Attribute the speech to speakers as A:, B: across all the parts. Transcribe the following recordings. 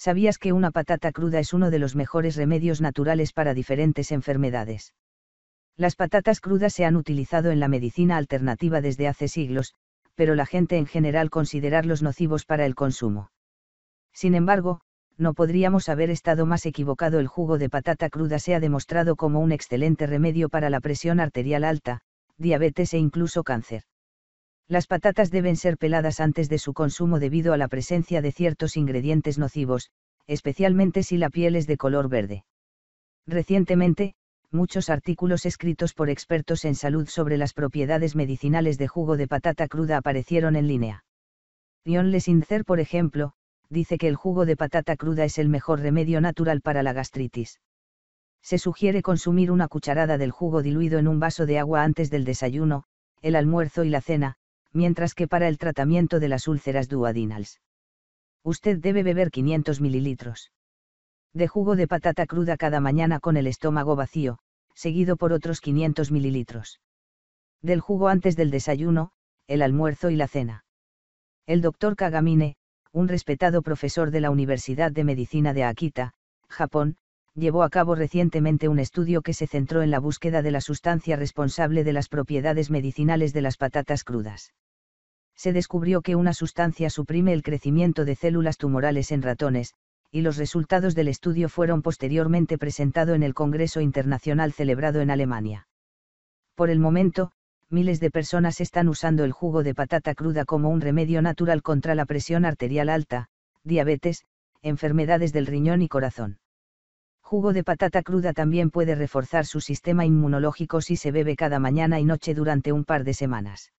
A: ¿Sabías que una patata cruda es uno de los mejores remedios naturales para diferentes enfermedades? Las patatas crudas se han utilizado en la medicina alternativa desde hace siglos, pero la gente en general considerarlos nocivos para el consumo. Sin embargo, no podríamos haber estado más equivocado. El jugo de patata cruda se ha demostrado como un excelente remedio para la presión arterial alta, diabetes e incluso cáncer las patatas deben ser peladas antes de su consumo debido a la presencia de ciertos ingredientes nocivos, especialmente si la piel es de color verde. Recientemente, muchos artículos escritos por expertos en salud sobre las propiedades medicinales de jugo de patata cruda aparecieron en línea. Le Sincer, por ejemplo, dice que el jugo de patata cruda es el mejor remedio natural para la gastritis. Se sugiere consumir una cucharada del jugo diluido en un vaso de agua antes del desayuno, el almuerzo y la cena, mientras que para el tratamiento de las úlceras duodinales, Usted debe beber 500 mililitros de jugo de patata cruda cada mañana con el estómago vacío, seguido por otros 500 mililitros del jugo antes del desayuno, el almuerzo y la cena. El doctor Kagamine, un respetado profesor de la Universidad de Medicina de Akita, Japón, llevó a cabo recientemente un estudio que se centró en la búsqueda de la sustancia responsable de las propiedades medicinales de las patatas crudas se descubrió que una sustancia suprime el crecimiento de células tumorales en ratones, y los resultados del estudio fueron posteriormente presentado en el Congreso Internacional celebrado en Alemania. Por el momento, miles de personas están usando el jugo de patata cruda como un remedio natural contra la presión arterial alta, diabetes, enfermedades del riñón y corazón. Jugo de patata cruda también puede reforzar su sistema inmunológico si se bebe cada mañana y noche durante un par de semanas.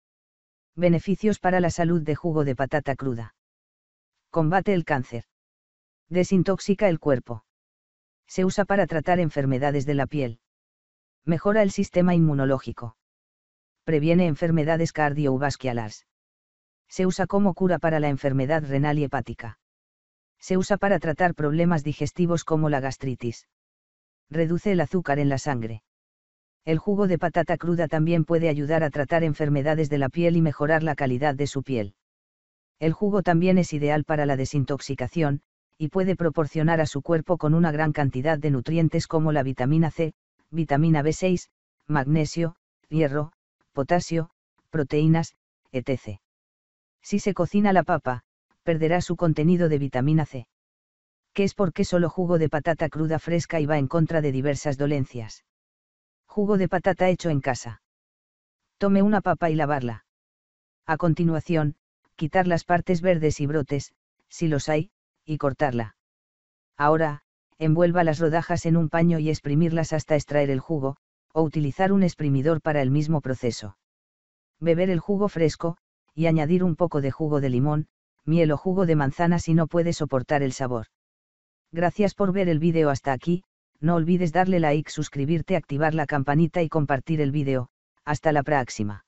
A: Beneficios para la salud de jugo de patata cruda. Combate el cáncer. Desintoxica el cuerpo. Se usa para tratar enfermedades de la piel. Mejora el sistema inmunológico. Previene enfermedades cardiovasculares. Se usa como cura para la enfermedad renal y hepática. Se usa para tratar problemas digestivos como la gastritis. Reduce el azúcar en la sangre. El jugo de patata cruda también puede ayudar a tratar enfermedades de la piel y mejorar la calidad de su piel. El jugo también es ideal para la desintoxicación, y puede proporcionar a su cuerpo con una gran cantidad de nutrientes como la vitamina C, vitamina B6, magnesio, hierro, potasio, proteínas, etc. Si se cocina la papa, perderá su contenido de vitamina C. ¿Qué es porque solo jugo de patata cruda fresca y va en contra de diversas dolencias. Jugo de patata hecho en casa. Tome una papa y lavarla. A continuación, quitar las partes verdes y brotes, si los hay, y cortarla. Ahora, envuelva las rodajas en un paño y exprimirlas hasta extraer el jugo, o utilizar un exprimidor para el mismo proceso. Beber el jugo fresco, y añadir un poco de jugo de limón, miel o jugo de manzana si no puede soportar el sabor. Gracias por ver el video hasta aquí, no olvides darle like, suscribirte, activar la campanita y compartir el vídeo. Hasta la próxima.